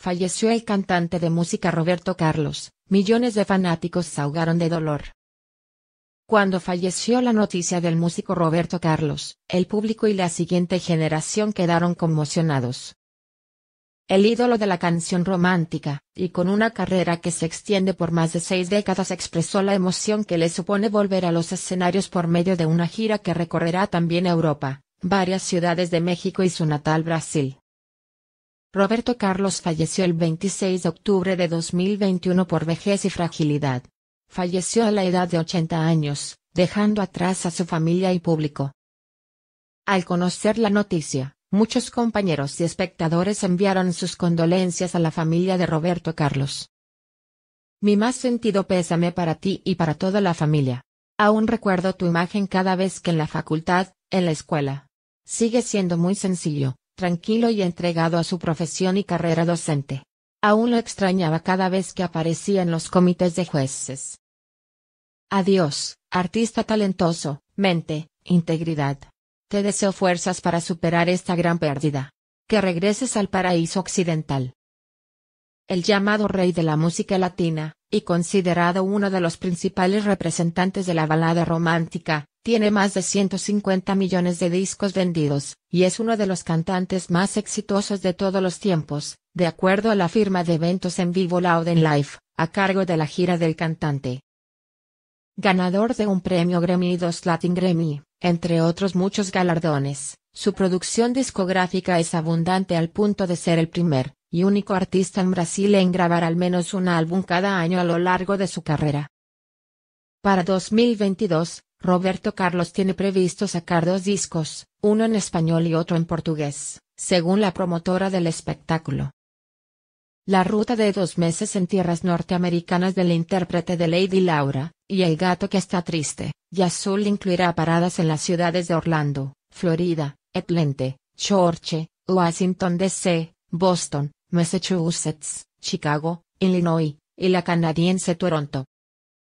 Falleció el cantante de música Roberto Carlos, millones de fanáticos se ahogaron de dolor. Cuando falleció la noticia del músico Roberto Carlos, el público y la siguiente generación quedaron conmocionados. El ídolo de la canción romántica, y con una carrera que se extiende por más de seis décadas expresó la emoción que le supone volver a los escenarios por medio de una gira que recorrerá también Europa, varias ciudades de México y su natal Brasil. Roberto Carlos falleció el 26 de octubre de 2021 por vejez y fragilidad. Falleció a la edad de 80 años, dejando atrás a su familia y público. Al conocer la noticia, muchos compañeros y espectadores enviaron sus condolencias a la familia de Roberto Carlos. Mi más sentido pésame para ti y para toda la familia. Aún recuerdo tu imagen cada vez que en la facultad, en la escuela. Sigue siendo muy sencillo, tranquilo y entregado a su profesión y carrera docente. Aún lo extrañaba cada vez que aparecía en los comités de jueces. Adiós, artista talentoso, mente, integridad. Te deseo fuerzas para superar esta gran pérdida. Que regreses al paraíso occidental. El llamado rey de la música latina, y considerado uno de los principales representantes de la balada romántica, tiene más de 150 millones de discos vendidos, y es uno de los cantantes más exitosos de todos los tiempos, de acuerdo a la firma de eventos en vivo Loud Life, a cargo de la gira del cantante. Ganador de un premio Grammy y dos Latin Grammy, entre otros muchos galardones, su producción discográfica es abundante al punto de ser el primer y único artista en Brasil en grabar al menos un álbum cada año a lo largo de su carrera. Para 2022, Roberto Carlos tiene previsto sacar dos discos, uno en español y otro en portugués, según la promotora del espectáculo. La ruta de dos meses en tierras norteamericanas del intérprete de Lady Laura, y El gato que está triste, y Azul incluirá paradas en las ciudades de Orlando, Florida, Atlanta, George, Washington DC, Boston, Massachusetts, Chicago, Illinois, y la canadiense Toronto.